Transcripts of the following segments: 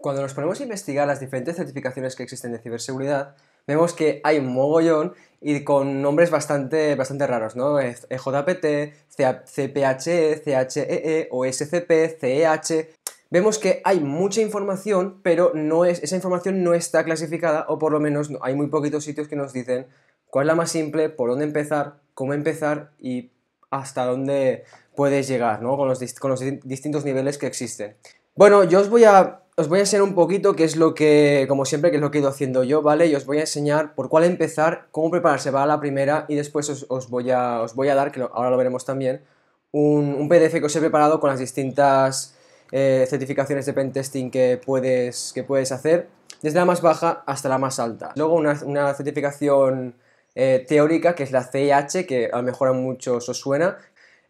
Cuando nos ponemos a investigar las diferentes certificaciones que existen de ciberseguridad, vemos que hay un mogollón y con nombres bastante, bastante raros, ¿no? EJPT, e CPHE, CHEE, OSCP, CEH. Vemos que hay mucha información, pero no esa información no está clasificada, o por lo menos hay muy poquitos sitios que nos dicen cuál es la más simple, por dónde empezar, cómo empezar y hasta dónde puedes llegar, ¿no? con los distintos niveles que existen. Bueno, yo os voy a os voy a enseñar un poquito qué es lo que, como siempre, que es lo que he ido haciendo yo, ¿vale? Y os voy a enseñar por cuál empezar, cómo prepararse a la primera y después os, voy, a, os voy a dar, que ahora lo veremos también, un, PDF que os he preparado con las distintas eh, certificaciones de pentesting que puedes, que puedes hacer, desde la más baja hasta la más alta. Luego una, certificación eh, teórica, que es la CIH, que a lo mejor a muchos os suena.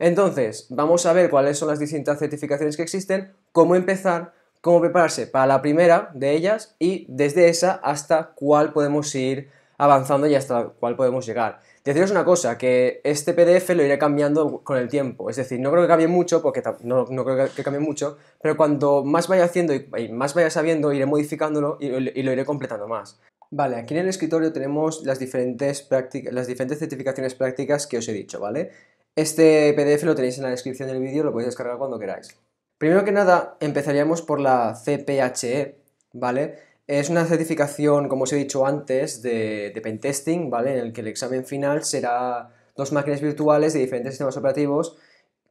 Entonces, vamos a ver cuáles son las distintas certificaciones que existen, cómo empezar cómo prepararse para la primera de ellas y desde esa hasta cuál podemos ir avanzando y hasta cuál podemos llegar. Deciros una cosa, que este PDF lo iré cambiando con el tiempo, es decir, no creo que cambie mucho, porque no, creo que cambie mucho, pero cuanto más vaya haciendo y, más vaya sabiendo, iré modificándolo y, lo iré completando más. Vale, aquí en el escritorio tenemos las diferentes, las diferentes certificaciones prácticas que os he dicho, ¿vale? Este PDF lo tenéis en la descripción del vídeo, lo podéis descargar cuando queráis. Primero que nada, empezaríamos por la CPHE, ¿vale? Es una certificación, como os he dicho antes, de, pentesting, ¿vale? En el que el examen final será dos máquinas virtuales de diferentes sistemas operativos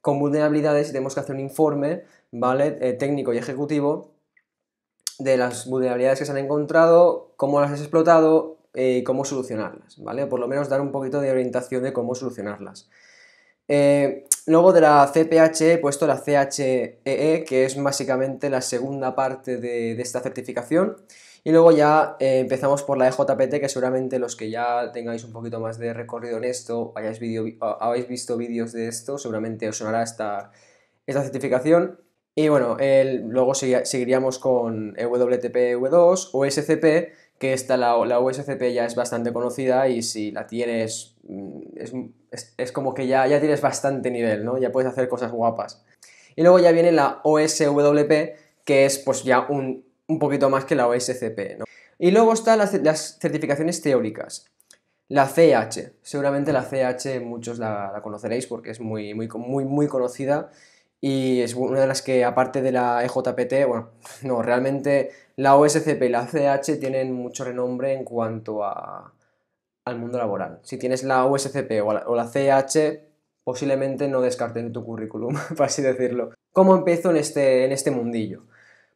con vulnerabilidades y tenemos que hacer un informe, ¿vale? Eh, técnico y ejecutivo de las vulnerabilidades que se han encontrado, cómo las has explotado eh, y cómo solucionarlas, ¿vale? Por lo menos dar un poquito de orientación de cómo solucionarlas. Eh, luego de la CPH e he puesto la CHEE, e, que es básicamente la segunda parte de, esta certificación. Y luego ya eh, empezamos por la EJPT, que seguramente los que ya tengáis un poquito más de recorrido en esto, hayáis, habéis visto vídeos de esto, seguramente os sonará esta, esta certificación. Y bueno, luego seguiríamos con WTP, e w 2 o SCP, que esta, la, la USCP ya es bastante conocida y si la tienes, mm, es, como que ya, ya tienes bastante nivel, ¿no? Ya puedes hacer cosas guapas. Y luego ya viene la OSWP, que es pues ya un, poquito más que la OSCP, ¿no? Y luego están las, certificaciones teóricas. La CH, seguramente la CH muchos la, conoceréis porque es muy, muy, muy, muy conocida y es una de las que, aparte de la EJPT, bueno, no, realmente la OSCP y la CH tienen mucho renombre en cuanto al mundo laboral. Si tienes la OSCP o la, CH, posiblemente no descarten tu currículum, por así decirlo. ¿Cómo empiezo en este, en este mundillo?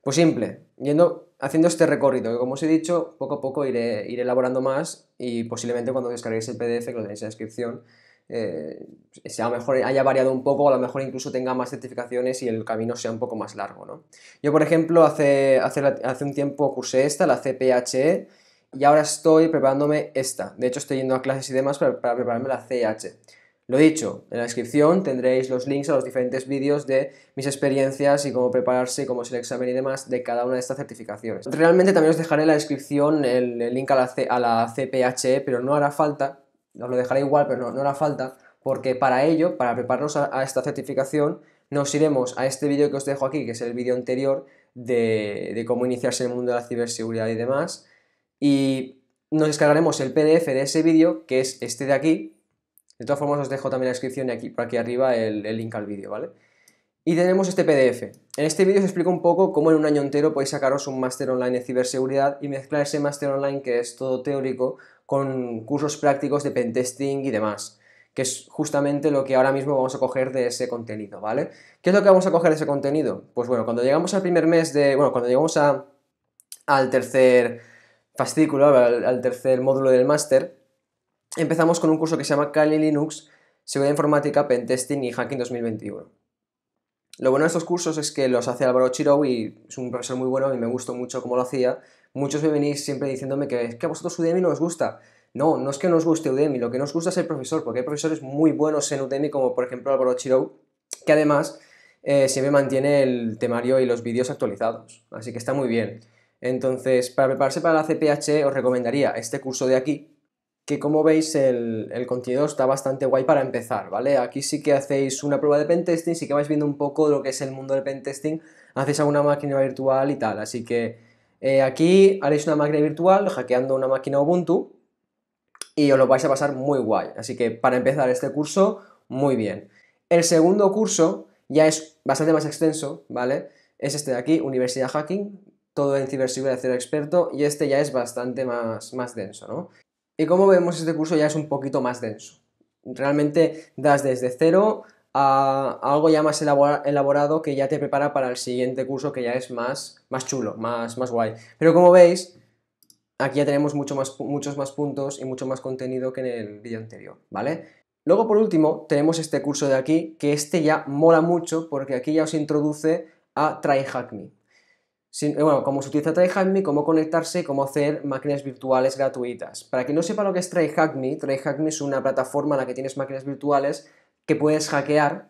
Pues simple, yendo, haciendo este recorrido, que como os he dicho, poco a poco iré, iré elaborando más y posiblemente cuando descarguéis el PDF, que lo tenéis en la descripción, eh, sea mejor haya variado un poco, o a lo mejor incluso tenga más certificaciones y el camino sea un poco más largo. ¿no? Yo, por ejemplo, hace, hace, un tiempo cursé esta, la CPHE, y ahora estoy preparándome esta. De hecho, estoy yendo a clases y demás para, prepararme la CH. E. Lo dicho, en la descripción tendréis los links a los diferentes vídeos de mis experiencias y cómo prepararse, cómo es el examen y demás de cada una de estas certificaciones. Realmente también os dejaré en la descripción el, link a a la CPHE, pero no hará falta os lo dejaré igual, pero no, no hará falta, porque para ello, para prepararnos a, esta certificación, nos iremos a este vídeo que os dejo aquí, que es el vídeo anterior de, cómo iniciarse en el mundo de la ciberseguridad y demás. Y nos descargaremos el PDF de ese vídeo, que es este de aquí. De todas formas, os dejo también la descripción y aquí, por aquí arriba el, el link al vídeo, ¿vale? Y tenemos este PDF. En este vídeo os explico un poco cómo en un año entero podéis sacaros un máster online de ciberseguridad y mezclar ese máster online que es todo teórico con cursos prácticos de pentesting y demás, que es justamente lo que ahora mismo vamos a coger de ese contenido, ¿vale? ¿Qué es lo que vamos a coger de ese contenido? Pues bueno, cuando llegamos al primer mes de, bueno, cuando llegamos a, al tercer fascículo, al, tercer módulo del máster, empezamos con un curso que se llama Kali Linux, Seguridad Informática, Pentesting y Hacking 2021. Lo bueno de estos cursos es que los hace Álvaro Chirou y es un profesor muy bueno y me gustó mucho cómo lo hacía muchos me venís siempre diciéndome que es que a vosotros Udemy no os gusta. No, no es que no os guste Udemy, lo que nos gusta es el profesor, porque hay profesores muy buenos en Udemy, como por ejemplo Álvaro Chirou, que además eh, siempre mantiene el temario y los vídeos actualizados, así que está muy bien. Entonces, para prepararse para la CPH os recomendaría este curso de aquí, que como veis el, el contenido está bastante guay para empezar, ¿vale? Aquí sí que hacéis una prueba de pentesting, sí que vais viendo un poco lo que es el mundo del pentesting, hacéis alguna máquina virtual y tal, así que eh, aquí haréis una máquina virtual hackeando una máquina Ubuntu y os lo vais a pasar muy guay. Así que para empezar este curso, muy bien. El segundo curso ya es bastante más extenso, ¿vale? Es este de aquí, Universidad Hacking, todo en ciberseguridad cero experto, y este ya es bastante más, más denso, ¿no? Y como vemos, este curso ya es un poquito más denso. Realmente das desde cero a, algo ya más elaborado que ya te prepara para el siguiente curso que ya es más, más chulo, más, más guay. Pero como veis, aquí ya tenemos mucho más, muchos más puntos y mucho más contenido que en el vídeo anterior, ¿vale? Luego, por último, tenemos este curso de aquí, que este ya mola mucho porque aquí ya os introduce a TryHackMe. Eh, bueno, cómo se utiliza TryHackMe, cómo conectarse y cómo hacer máquinas virtuales gratuitas. Para quien no sepa lo que es TryHackMe, TryHackMe es una plataforma en la que tienes máquinas virtuales que puedes hackear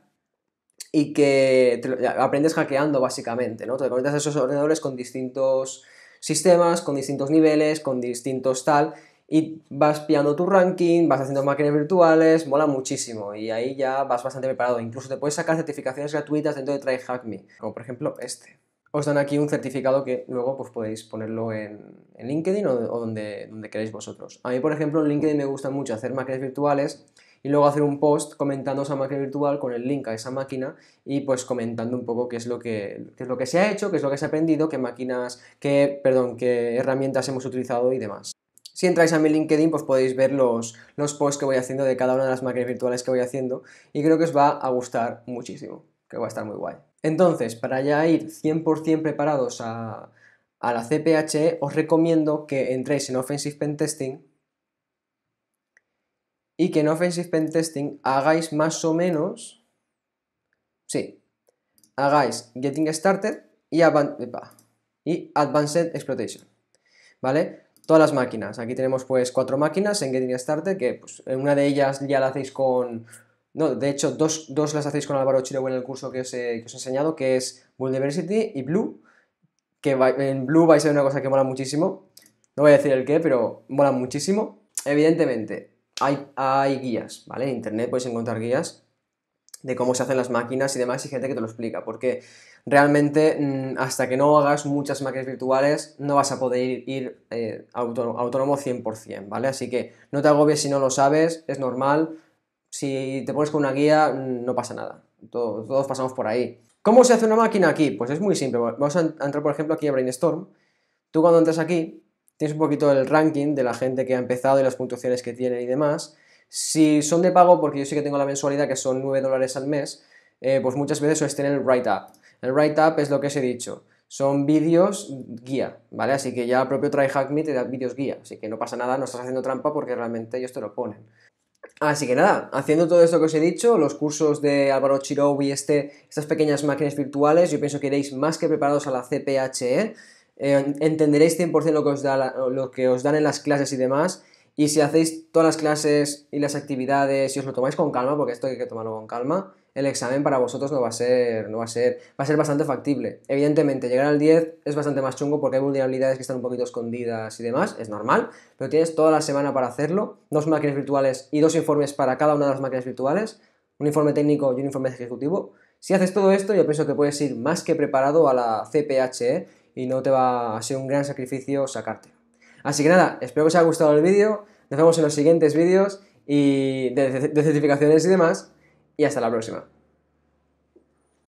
y que aprendes hackeando básicamente, ¿no? Te conectas a esos ordenadores con distintos sistemas, con distintos niveles, con distintos tal, y vas pillando tu ranking, vas haciendo máquinas virtuales, mola muchísimo y ahí ya vas bastante preparado. Incluso te puedes sacar certificaciones gratuitas dentro de TryHackMe, como por ejemplo este. Os dan aquí un certificado que luego pues, podéis ponerlo en, LinkedIn o, donde, donde queréis vosotros. A mí, por ejemplo, en LinkedIn me gusta mucho hacer máquinas virtuales y luego hacer un post comentando esa máquina virtual con el link a esa máquina y pues comentando un poco qué es lo que, es lo que se ha hecho, qué es lo que se ha aprendido, qué máquinas, qué, perdón, qué herramientas hemos utilizado y demás. Si entráis a mi LinkedIn, pues podéis ver los, los posts que voy haciendo de cada una de las máquinas virtuales que voy haciendo y creo que os va a gustar muchísimo, que va a estar muy guay. Entonces, para ya ir 100% preparados a, a la CPH os recomiendo que entréis en Offensive Pen Testing y que en Offensive Testing hagáis más o menos, sí, hagáis Getting Started y, Advanced Exploitation, ¿vale? Todas las máquinas, aquí tenemos pues cuatro máquinas en Getting Started, que pues una de ellas ya la hacéis con, no, de hecho dos, las hacéis con Álvaro Chireu en el curso que os, he, enseñado, que es Vulnerability y Blue, que en Blue vais a ver una cosa que mola muchísimo, no voy a decir el qué, pero mola muchísimo. Evidentemente, hay, guías, ¿vale? En Internet puedes encontrar guías de cómo se hacen las máquinas y demás y gente que te lo explica, porque realmente mm, hasta que no hagas muchas máquinas virtuales no vas a poder ir, ir eh, autónomo, 100%, ¿vale? Así que no te agobies si no lo sabes, es normal, si te pones con una guía mm, no pasa nada, todos, todos pasamos por ahí. ¿Cómo se hace una máquina aquí? Pues es muy simple, vamos a entrar por ejemplo aquí a Brainstorm, tú cuando entras aquí tienes un poquito el ranking de la gente que ha empezado y las puntuaciones que tienen y demás. Si son de pago, porque yo sí que tengo la mensualidad que son 9 dólares al mes, eh, pues muchas veces sueles tener el write-up. El write-up es lo que os he dicho. Son vídeos guía, ¿vale? Así que ya el propio TryHackMe te da vídeos guía. Así que no pasa nada, no estás haciendo trampa porque realmente ellos te lo ponen. Así que nada, haciendo todo esto que os he dicho, los cursos de Álvaro Chirou y este, estas pequeñas máquinas virtuales, yo pienso que iréis más que preparados a la CPHE. Eh, entenderéis 100% lo que, os da lo que os dan en las clases y demás. Y si hacéis todas las clases y las actividades y os lo tomáis con calma, porque esto hay que tomarlo con calma, el examen para vosotros no va a ser, no va a ser, va a ser bastante factible. Evidentemente, llegar al 10 es bastante más chungo porque hay vulnerabilidades que están un poquito escondidas y demás, es normal, pero tienes toda la semana para hacerlo, dos máquinas virtuales y dos informes para cada una de las máquinas virtuales, un informe técnico y un informe ejecutivo. Si haces todo esto, yo pienso que puedes ir más que preparado a la CPHE y no te va a ser un gran sacrificio sacarte. Así que nada, espero que os haya gustado el vídeo, nos vemos en los siguientes vídeos y de certificaciones y demás, y hasta la próxima.